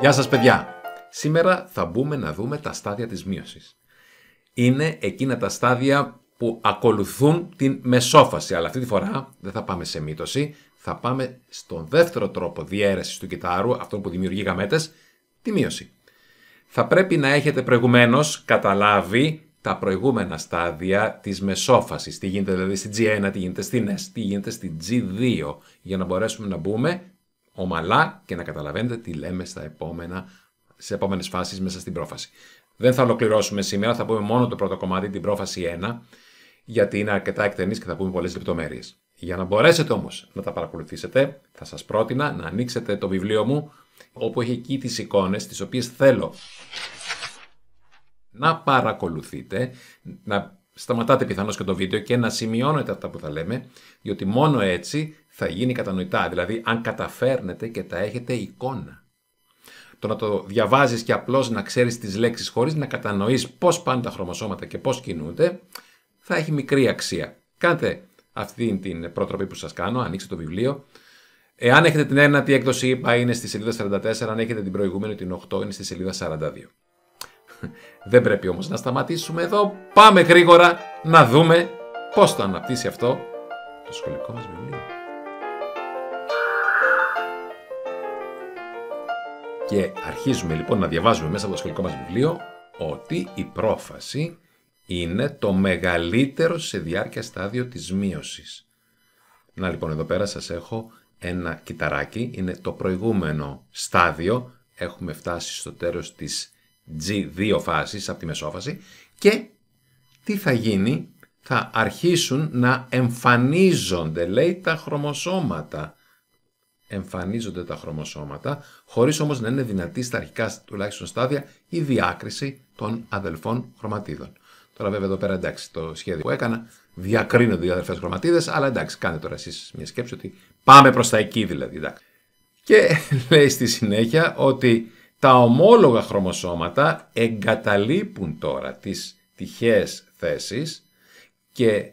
Γεια σας παιδιά! Σήμερα θα μπούμε να δούμε τα στάδια της μείωσης. Είναι εκείνα τα στάδια που ακολουθούν την μεσόφαση, αλλά αυτή τη φορά δεν θα πάμε σε μύτωση, θα πάμε στον δεύτερο τρόπο διαίρεσης του κιτάρου, αυτό που δημιουργεί γαμέτες, τη μείωση. Θα πρέπει να έχετε προηγουμένως καταλάβει τα προηγούμενα στάδια της μεσόφασης, τι γίνεται δηλαδή στη G1, τι γίνεται στην S, τι γίνεται στη G2, για να μπορέσουμε να μπούμε ομαλά και να καταλαβαίνετε τι λέμε στα επόμενα, σε επόμενες φάσεις μέσα στην πρόφαση. Δεν θα ολοκληρώσουμε σήμερα, θα πούμε μόνο το πρώτο κομμάτι, την πρόφαση 1, γιατί είναι αρκετά εκτενής και θα πούμε πολλές λεπτομέρειες. Για να μπορέσετε όμως να τα παρακολουθήσετε, θα σας πρότεινα να ανοίξετε το βιβλίο μου, όπου έχει εκεί τις εικόνες, τις οποίες θέλω να παρακολουθείτε, να σταματάτε πιθανώς και το βίντεο και να σημειώνετε αυτά που θα λέμε, διότι μόνο έτσι θα γίνει κατανοητά. Δηλαδή, αν καταφέρνετε και τα έχετε εικόνα. Το να το διαβάζεις και απλώς να ξέρεις τις λέξεις χωρίς να κατανοείς πώς πάνε τα χρωμοσώματα και πώς κινούνται, θα έχει μικρή αξία. Κάντε αυτή την πρότροπη που σας κάνω, ανοίξτε το βιβλίο. Εάν έχετε την ένατη έκδοση, είπα, είναι στη σελίδα 44, αν έχετε την προηγούμενη, την 8, είναι στη σελίδα 42. Δεν πρέπει όμως να σταματήσουμε εδώ. Πάμε γρήγορα να δούμε πώς θα αναπτύσσει αυτό το σχολικό μας βιβλίο. Και αρχίζουμε λοιπόν να διαβάζουμε μέσα από το σχολικό μας βιβλίο ότι η πρόφαση είναι το μεγαλύτερο σε διάρκεια στάδιο της μείωσης. Να λοιπόν εδώ πέρα σας έχω ένα κυταράκι, είναι το προηγούμενο στάδιο, έχουμε φτάσει στο τέλος της G2 φάσης, από τη μεσόφαση, και τι θα γίνει, θα αρχίσουν να εμφανίζονται, λέει, τα χρωμοσώματα εμφανίζονται τα χρωμοσώματα, χωρίς όμως να είναι δυνατή στα αρχικά τουλάχιστον στάδια η διάκριση των αδελφών χρωματίδων. Τώρα βέβαια εδώ πέρα εντάξει το σχέδιο που έκανα διακρίνονται οι αδελφές χρωματίδες, αλλά εντάξει κάντε τώρα εσείς μια σκέψη ότι πάμε προς τα εκεί δηλαδή. Εντάξει. Και λέει στη συνέχεια ότι τα ομόλογα χρωμοσώματα εγκαταλείπουν τώρα τις τυχαίες θέσεις και,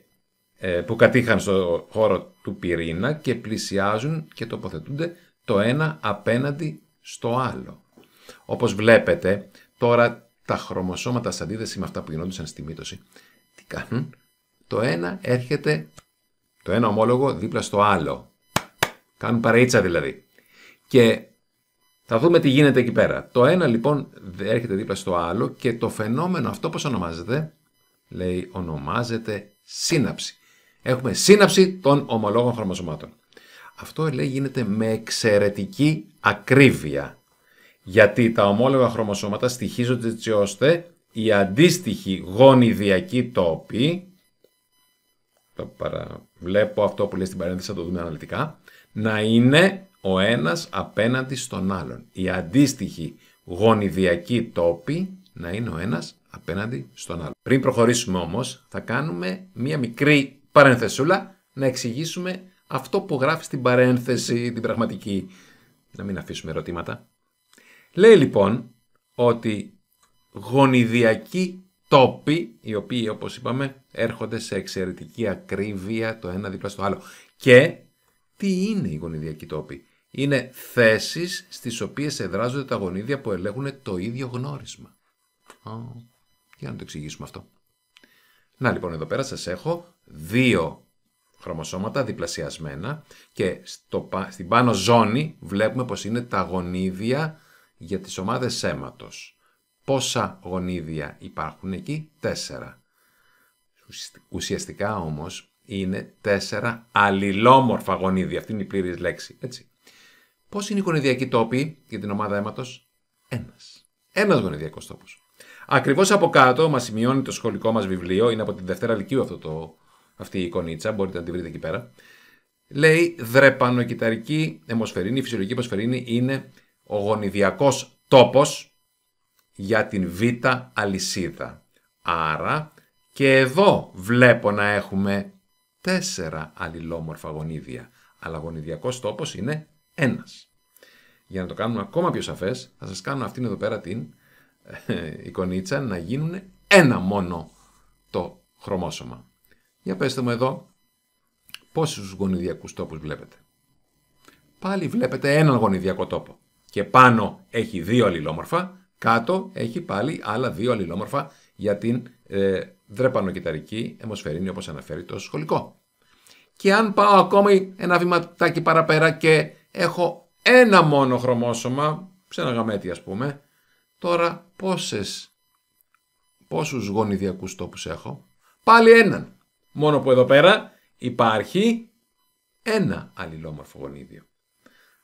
ε, που κατήχαν στο χώρο του πυρήνα και πλησιάζουν και τοποθετούνται το ένα απέναντι στο άλλο. Όπως βλέπετε, τώρα τα χρωμοσώματα σε αντίθεση με αυτά που γινόντουσαν στη μύτωση, τι κάνουν, το ένα έρχεται, το ένα ομόλογο δίπλα στο άλλο. Κάνουν παραίτσα δηλαδή. Και θα δούμε τι γίνεται εκεί πέρα. Το ένα λοιπόν έρχεται δίπλα στο άλλο και το φαινόμενο αυτό πώς ονομάζεται, λέει ονομάζεται σύναψη έχουμε σύναψη των ομολόγων χρωμοσωμάτων. Αυτό λέει γίνεται με εξαιρετική ακρίβεια. Γιατί τα ομόλογα χρωμοσώματα στοιχίζονται έτσι ώστε οι αντίστοιχοι γονιδιακοί τόποι, το παραβλέπω αυτό που λέει στην παρένθεση, θα το δούμε αναλυτικά, να είναι ο ένας απέναντι στον άλλον. Οι αντίστοιχοι γονιδιακοί τόποι να είναι ο ένας απέναντι στον άλλον. Πριν προχωρήσουμε όμως, θα κάνουμε μία μικρή παρένθεσούλα, να εξηγήσουμε αυτό που γράφει στην παρένθεση, την πραγματική. Να μην αφήσουμε ερωτήματα. Λέει λοιπόν ότι γονιδιακοί τόποι, οι οποίοι όπως είπαμε έρχονται σε εξαιρετική ακρίβεια το ένα δίπλα στο άλλο. Και τι είναι οι γονιδιακοί τόποι. Είναι θέσεις στις οποίες εδράζονται τα γονίδια που ελέγχουν το ίδιο γνώρισμα. Για να το εξηγήσουμε αυτό. Να λοιπόν εδώ πέρα σας έχω δύο χρωμοσώματα διπλασιασμένα και στο, στην πάνω ζώνη βλέπουμε πως είναι τα γονίδια για τις ομάδες αίματος. Πόσα γονίδια υπάρχουν εκεί? Τέσσερα. Ουσιαστικά όμως είναι τέσσερα αλληλόμορφα γονίδια. Αυτή είναι η πλήρης λέξη, έτσι. Πώς είναι οι γονιδιακοί τόποι για την ομάδα αίματος? Ένας. Ένας γονιδιακός τόπος. Ακριβώς από κάτω μας σημειώνει το σχολικό μας βιβλίο, είναι από την Δευτέρα Λυκείου αυτό το, αυτή η εικονίτσα, μπορείτε να τη βρείτε εκεί πέρα. Λέει δρεπανοκυταρική αιμοσφαιρίνη, η φυσιολογική αιμοσφαιρίνη είναι ο γονιδιακός τόπος για την β' αλυσίδα. Άρα και εδώ βλέπω να έχουμε τέσσερα αλληλόμορφα γονίδια, αλλά γονιδιακός τόπος είναι ένας. Για να το κάνουμε ακόμα πιο σαφές, θα σας κάνω αυτήν εδώ πέρα την ε, κονίτσα να γίνουν ένα μόνο το χρωμόσωμα. Για πέστε μου εδώ πόσους γονιδιακούς τόπους βλέπετε. Πάλι βλέπετε έναν γονιδιακό τόπο και πάνω έχει δύο αλληλόμορφα, κάτω έχει πάλι άλλα δύο αλληλόμορφα για την ε, δρεπανοκυταρική αιμοσφαιρίνη όπως αναφέρει το σχολικό. Και αν πάω ακόμη ένα βηματάκι παραπέρα και έχω ένα μόνο χρωμόσωμα, σε ένα γαμέτι ας πούμε, Τώρα πόσες, πόσους γονιδιακούς τόπους έχω. Πάλι έναν. Μόνο που εδώ πέρα υπάρχει ένα αλληλόμορφο γονίδιο.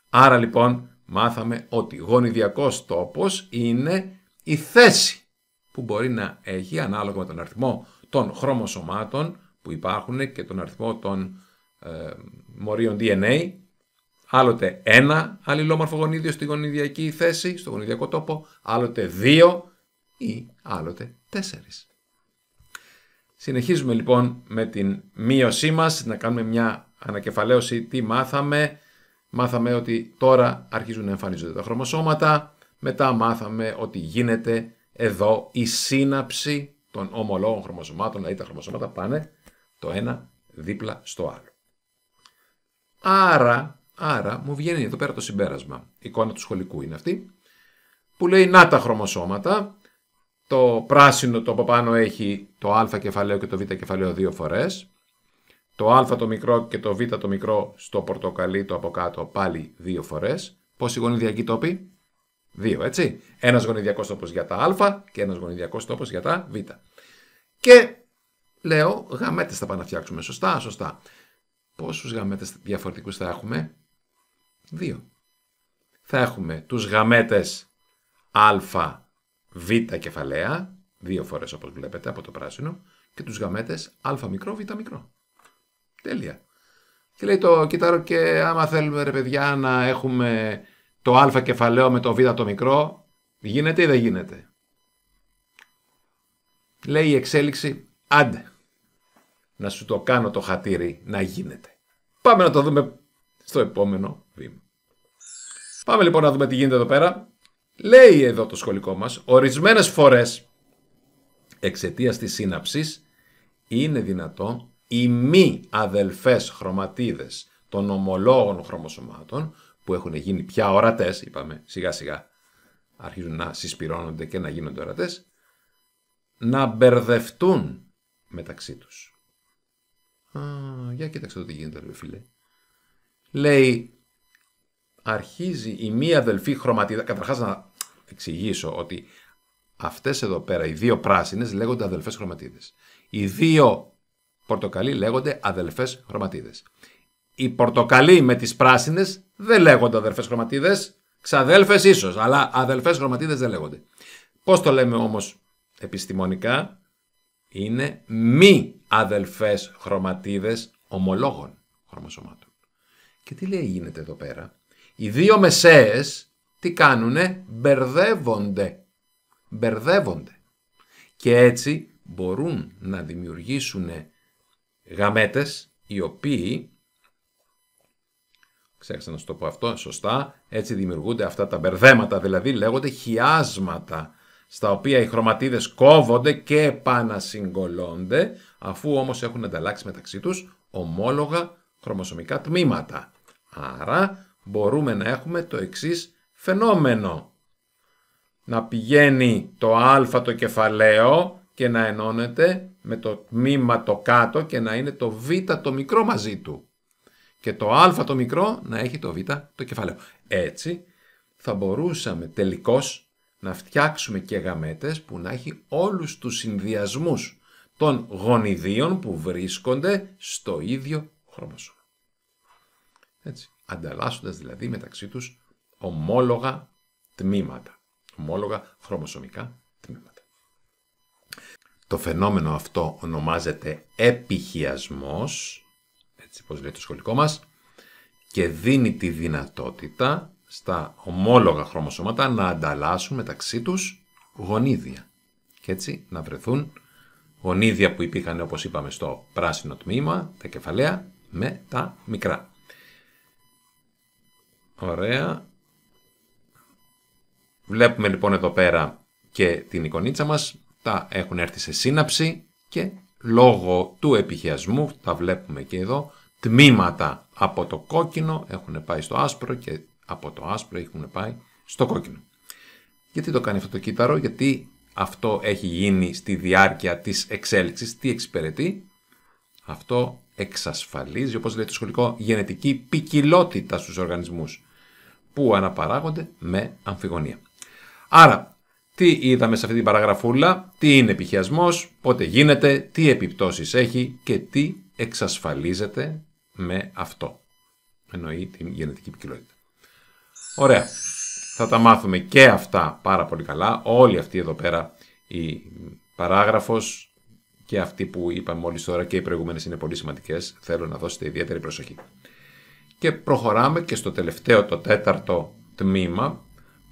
Άρα λοιπόν μάθαμε ότι γονιδιακός τόπος είναι η θέση που μπορεί να έχει ανάλογα με τον αριθμό των χρωμοσωμάτων που υπάρχουν και τον αριθμό των ε, μορίων DNA άλλοτε ένα αλληλόμορφο γονίδιο στη γονιδιακή θέση, στο γονιδιακό τόπο, άλλοτε δύο ή άλλοτε τέσσερις. Συνεχίζουμε λοιπόν με την μείωσή μας, να κάνουμε μια ανακεφαλαίωση τι μάθαμε. Μάθαμε ότι τώρα αρχίζουν να εμφανίζονται τα χρωμοσώματα, μετά μάθαμε ότι γίνεται εδώ η σύναψη των ομολόγων χρωμοσωμάτων, δηλαδή τα χρωμοσώματα πάνε το ένα δίπλα στο άλλο. Άρα Άρα μου βγαίνει εδώ πέρα το συμπέρασμα. Η εικόνα του σχολικού είναι αυτή. Που λέει να τα χρωμοσώματα. Το πράσινο το από πάνω έχει το α κεφαλαίο και το β κεφαλαίο δύο φορές. Το α το μικρό και το β το μικρό στο πορτοκαλί το από κάτω πάλι δύο φορές. πόσοι γονιδιακοί τόποι, Δύο, έτσι. Ένας γονιδιακός τόπος για τα α και ένας γονιδιακός τόπος για τα β. Και λέω γαμέτες θα πάμε να φτιάξουμε. Σωστά, σωστά. Πόσους γαμέτες διαφορετικούς θα έχουμε? 2. Θα έχουμε τους γαμέτες α, β κεφαλαία, δύο φορές όπως βλέπετε από το πράσινο, και τους γαμέτες α μικρό, β μικρό. Τέλεια. Και λέει το κοιτάρο και άμα θέλουμε ρε παιδιά να έχουμε το α κεφαλαίο με το β το μικρό, γίνεται ή δεν γίνεται. Λέει η εξέλιξη, άντε, να σου το κάνω το χατήρι να γίνεται. Πάμε να το δούμε στο επόμενο βήμα. Πάμε λοιπόν να δούμε τι γίνεται εδώ πέρα. Λέει εδώ το σχολικό μας, ορισμένες φορές εξαιτίας της σύναψης είναι δυνατό οι μη αδελφές χρωματίδες των ομολόγων χρωμοσωμάτων που έχουν γίνει πια ορατές, είπαμε σιγά σιγά αρχίζουν να συσπυρώνονται και να γίνονται ορατές, να μπερδευτούν μεταξύ τους. Α, για κοίταξε το τι γίνεται, φίλε λέει αρχίζει η μία αδελφή χρωματίδα. Καταρχάς να εξηγήσω ότι αυτές εδώ πέρα, οι δύο πράσινες λέγονται αδελφές χρωματίδες. Οι δύο πορτοκαλί λέγονται αδελφές χρωματίδες. Οι πορτοκαλί με τις πράσινες δεν λέγονται αδελφές χρωματίδες, ξαδέλφες ίσως, αλλά αδελφές χρωματίδες δεν λέγονται. Πώς το λέμε όμως επιστημονικά, είναι μη αδελφές χρωματίδες ομολόγων χρωμοσωμάτων. Και τι λέει γίνεται εδώ πέρα. Οι δύο μεσαίες τι κάνουνε, μπερδεύονται. Μπερδεύονται. Και έτσι μπορούν να δημιουργήσουν γαμέτες οι οποίοι Ξέχασα να σου το πω αυτό, σωστά. Έτσι δημιουργούνται αυτά τα μπερδέματα, δηλαδή λέγονται χιάσματα, στα οποία οι χρωματίδες κόβονται και επανασυγκολώνται, αφού όμως έχουν ανταλλάξει μεταξύ τους ομόλογα χρωμοσωμικά τμήματα. Άρα μπορούμε να έχουμε το εξής φαινόμενο. Να πηγαίνει το α το κεφαλαίο και να ενώνεται με το τμήμα το κάτω και να είναι το β το μικρό μαζί του. Και το α το μικρό να έχει το β το κεφαλαίο. Έτσι θα μπορούσαμε τελικώς να φτιάξουμε και γαμέτες που να έχει όλους τους συνδυασμούς των γονιδίων που βρίσκονται στο ίδιο χρώμοσωμα. Έτσι. Ανταλλάσσοντας δηλαδή μεταξύ τους ομόλογα τμήματα. Ομόλογα χρωμοσωμικά τμήματα. Το φαινόμενο αυτό ονομάζεται επιχιασμός, έτσι πώς λέει το σχολικό μας, και δίνει τη δυνατότητα στα ομόλογα χρωμοσώματα να ανταλλάσσουν μεταξύ τους γονίδια. Και έτσι να βρεθούν γονίδια που υπήρχαν όπως είπαμε στο πράσινο τμήμα, τα κεφαλαία, με τα μικρά. Ωραία. Βλέπουμε λοιπόν εδώ πέρα και την εικονίτσα μας. Τα έχουν έρθει σε σύναψη και λόγω του επιχειασμού, τα βλέπουμε και εδώ, τμήματα από το κόκκινο έχουν πάει στο άσπρο και από το άσπρο έχουν πάει στο κόκκινο. Γιατί το κάνει αυτό το κύτταρο, γιατί αυτό έχει γίνει στη διάρκεια της εξέλιξης, τι εξυπηρετεί. Αυτό εξασφαλίζει, όπως λέει το σχολικό, γενετική ποικιλότητα στους οργανισμούς που αναπαράγονται με αμφιγονία. Άρα, τι είδαμε σε αυτή την παραγραφούλα, τι είναι επιχειασμός, πότε γίνεται, τι επιπτώσεις έχει και τι εξασφαλίζεται με αυτό. Εννοεί την γενετική ποικιλότητα. Ωραία. Θα τα μάθουμε και αυτά πάρα πολύ καλά. Όλη αυτή εδώ πέρα η παράγραφος και αυτή που είπαμε μόλις τώρα και οι προηγούμενες είναι πολύ σημαντικές. Θέλω να δώσετε ιδιαίτερη προσοχή. Και προχωράμε και στο τελευταίο, το τέταρτο τμήμα,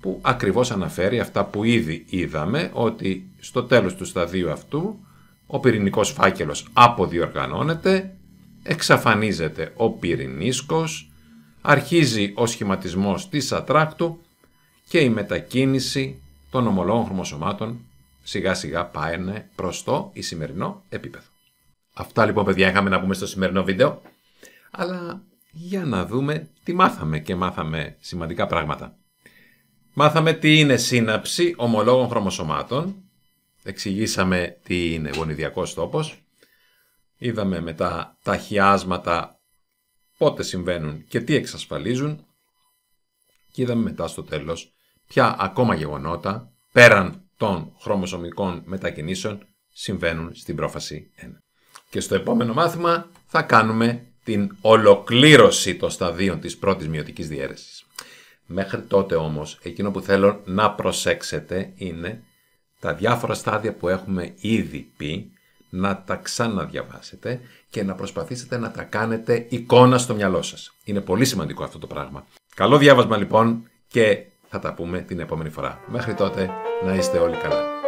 που ακριβώς αναφέρει αυτά που ήδη είδαμε, ότι στο τέλος του σταδίου αυτού ο πυρηνικός φάκελος αποδιοργανώνεται, εξαφανίζεται ο πυρηνίσκος. αρχίζει ο σχηματισμός της ατράκτου και η μετακίνηση των ομολόγων χρωμοσωμάτων σιγά σιγά πάνε προς το η σημερινό επίπεδο. Αυτά λοιπόν παιδιά είχαμε να πούμε στο σημερινό βίντεο, αλλά για να δούμε τι μάθαμε και μάθαμε σημαντικά πράγματα. Μάθαμε τι είναι σύναψη ομολόγων χρωμοσωμάτων, εξηγήσαμε τι είναι γονιδιακός τόπος, είδαμε μετά τα χιάσματα πότε συμβαίνουν και τι εξασφαλίζουν και είδαμε μετά στο τέλος ποια ακόμα γεγονότα πέραν των χρωμοσωμικών μετακινήσεων συμβαίνουν στην πρόφαση 1. Και στο επόμενο μάθημα θα κάνουμε την ολοκλήρωση των σταδίων της πρώτης μειωτικής διαίρεσης. Μέχρι τότε όμως, εκείνο που θέλω να προσέξετε είναι τα διάφορα στάδια που έχουμε ήδη πει, να τα ξαναδιαβάσετε και να προσπαθήσετε να τα κάνετε εικόνα στο μυαλό σας. Είναι πολύ σημαντικό αυτό το πράγμα. Καλό διάβασμα λοιπόν και θα τα πούμε την επόμενη φορά. Μέχρι τότε να είστε όλοι καλά.